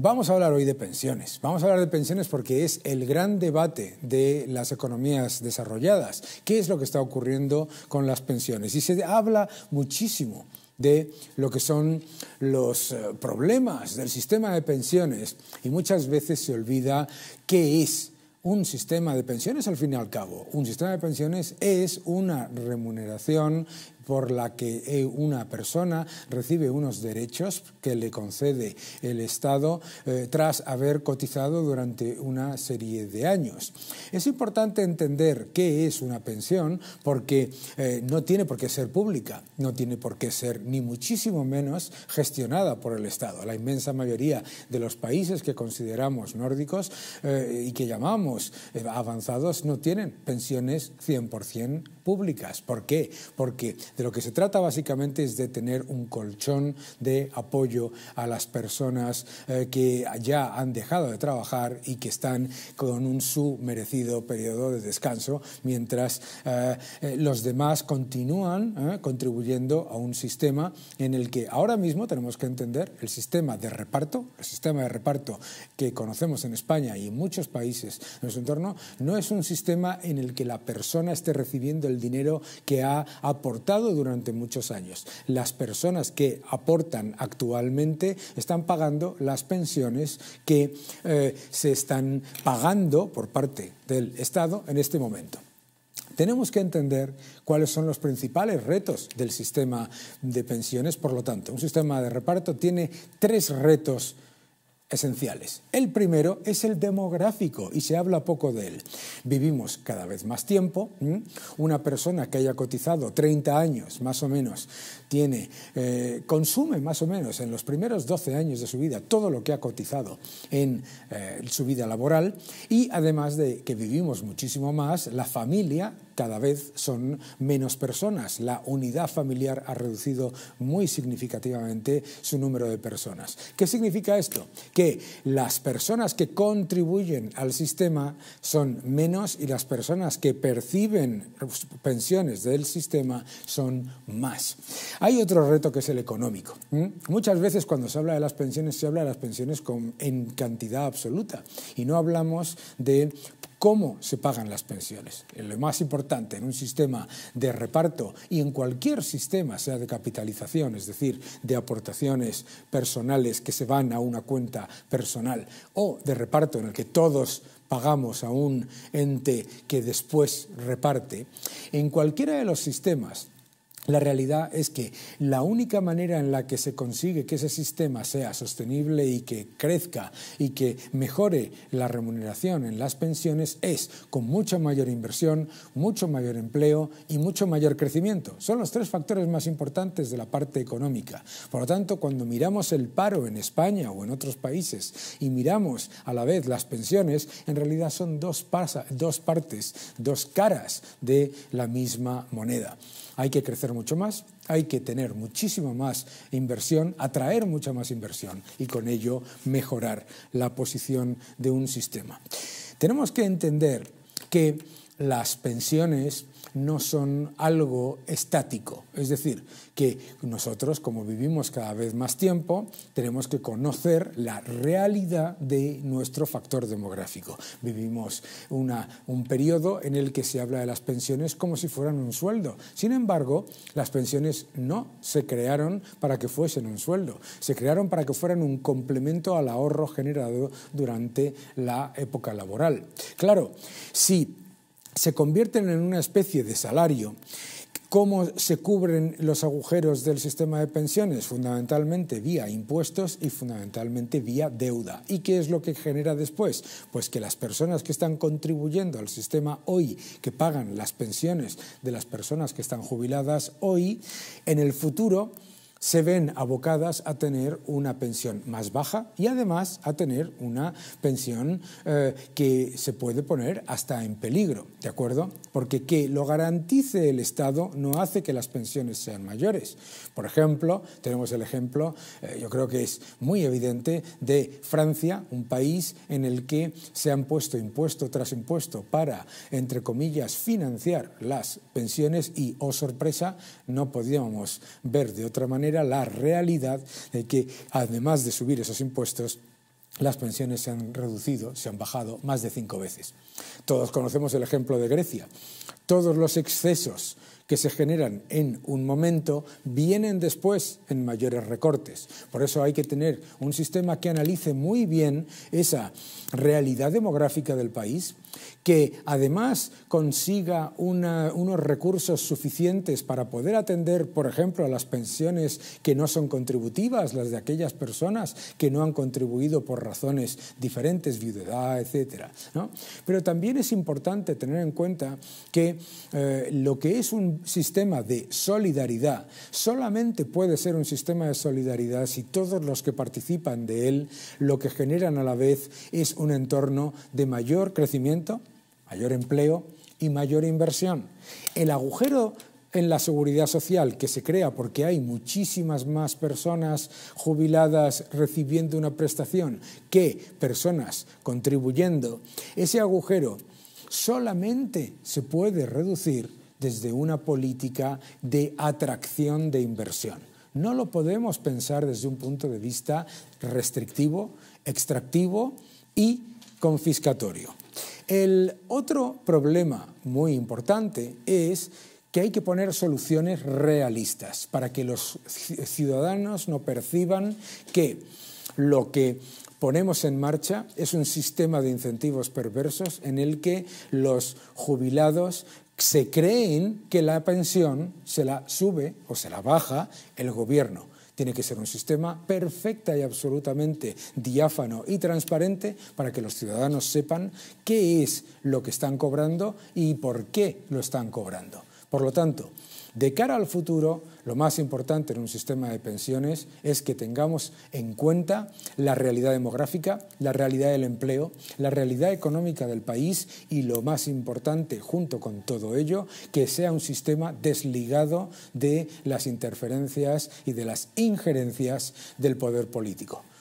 Vamos a hablar hoy de pensiones. Vamos a hablar de pensiones porque es el gran debate de las economías desarrolladas. ¿Qué es lo que está ocurriendo con las pensiones? Y se habla muchísimo de lo que son los eh, problemas del sistema de pensiones y muchas veces se olvida qué es un sistema de pensiones al fin y al cabo. Un sistema de pensiones es una remuneración por la que eh, una persona recibe unos derechos que le concede el Estado eh, tras haber cotizado durante una serie de años. Es importante entender qué es una pensión porque eh, no tiene por qué ser pública, no tiene por qué ser ni muchísimo menos gestionada por el Estado. La inmensa mayoría de los países que consideramos nórdicos y que llamamos avanzados no tienen pensiones 100% públicas. ¿Por qué? Porque de lo que se trata básicamente es de tener un colchón de apoyo a las personas eh, que ya han dejado de trabajar y que están con un su merecido periodo de descanso, mientras eh, eh, los demás continúan contribuyendo a un sistema en el que ahora mismo tenemos que entender el sistema de reparto, el sistema de reparto que conocemos en España y en muchos países de nuestro entorno, no es un sistema en el que la persona esté recibiendo el dinero que ha aportado durante muchos años. Las personas que aportan actualmente están pagando las pensiones que eh, se están pagando por parte del Estado en este momento tenemos que entender cuáles son los principales retos del sistema de pensiones. Por lo tanto, un sistema de reparto tiene tres retos esenciales. El primero es el demográfico y se habla poco de él. Vivimos cada vez más tiempo. Una persona que haya cotizado 30 años más o menos tiene, eh, consume más o menos en los primeros 12 años de su vida todo lo que ha cotizado en eh, su vida laboral y además de que vivimos muchísimo más, la familia cada vez son menos personas. La unidad familiar ha reducido muy significativamente su número de personas. ¿Qué significa esto? Que las personas que contribuyen al sistema son menos y las personas que perciben pensiones del sistema son más. Hay otro reto que es el económico. Muchas veces cuando se habla de las pensiones se habla de las pensiones con, en cantidad absoluta y no hablamos de cómo se pagan las pensiones. Lo más importante en un sistema de reparto y en cualquier sistema, sea de capitalización, es decir, de aportaciones personales que se van a una cuenta personal o de reparto en el que todos pagamos a un ente que después reparte, en cualquiera de los sistemas la realidad es que la única manera en la que se consigue que ese sistema sea sostenible y que crezca y que mejore la remuneración en las pensiones es con mucha mayor inversión, mucho mayor empleo y mucho mayor crecimiento. Son los tres factores más importantes de la parte económica. Por lo tanto, cuando miramos el paro en España o en otros países y miramos a la vez las pensiones, en realidad son dos, dos partes, dos caras de la misma moneda. Hay que crecer mucho más, hay que tener muchísima más inversión, atraer mucha más inversión y con ello mejorar la posición de un sistema. Tenemos que entender que las pensiones no son algo estático. Es decir, que nosotros, como vivimos cada vez más tiempo, tenemos que conocer la realidad de nuestro factor demográfico. Vivimos una, un periodo en el que se habla de las pensiones como si fueran un sueldo. Sin embargo, las pensiones no se crearon para que fuesen un sueldo. Se crearon para que fueran un complemento al ahorro generado durante la época laboral. Claro, si se convierten en una especie de salario. ¿Cómo se cubren los agujeros del sistema de pensiones? Fundamentalmente vía impuestos y fundamentalmente vía deuda. ¿Y qué es lo que genera después? Pues que las personas que están contribuyendo al sistema hoy, que pagan las pensiones de las personas que están jubiladas hoy, en el futuro se ven abocadas a tener una pensión más baja y además a tener una pensión eh, que se puede poner hasta en peligro, ¿de acuerdo? Porque que lo garantice el Estado no hace que las pensiones sean mayores. Por ejemplo, tenemos el ejemplo, eh, yo creo que es muy evidente, de Francia, un país en el que se han puesto impuesto tras impuesto para, entre comillas, financiar las pensiones y, oh sorpresa, no podíamos ver de otra manera era la realidad de que, además de subir esos impuestos, las pensiones se han reducido, se han bajado más de cinco veces. Todos conocemos el ejemplo de Grecia. Todos los excesos que se generan en un momento vienen después en mayores recortes. Por eso hay que tener un sistema que analice muy bien esa realidad demográfica del país, que además consiga unos recursos suficientes para poder atender, por ejemplo, a las pensiones que no son contributivas, las de aquellas personas que no han contribuido por razones diferentes, viudedad, etc. ¿no? Pero también es importante tener en cuenta que eh, lo que es un sistema de solidaridad solamente puede ser un sistema de solidaridad si todos los que participan de él lo que generan a la vez es un entorno de mayor crecimiento, mayor empleo y mayor inversión. El agujero en la seguridad social que se crea porque hay muchísimas más personas jubiladas recibiendo una prestación que personas contribuyendo, ese agujero solamente se puede reducir desde una política de atracción de inversión. No lo podemos pensar desde un punto de vista restrictivo, extractivo y confiscatorio. El otro problema muy importante es que hay que poner soluciones realistas para que los ciudadanos no perciban que lo que ponemos en marcha es un sistema de incentivos perversos en el que los jubilados se creen que la pensión se la sube o se la baja el gobierno. Tiene que ser un sistema perfecta y absolutamente diáfano y transparente para que los ciudadanos sepan qué es lo que están cobrando y por qué lo están cobrando. Por lo tanto, de cara al futuro, lo más importante en un sistema de pensiones es que tengamos en cuenta la realidad demográfica, la realidad del empleo, la realidad económica del país y lo más importante, junto con todo ello, que sea un sistema desligado de las interferencias y de las injerencias del poder político.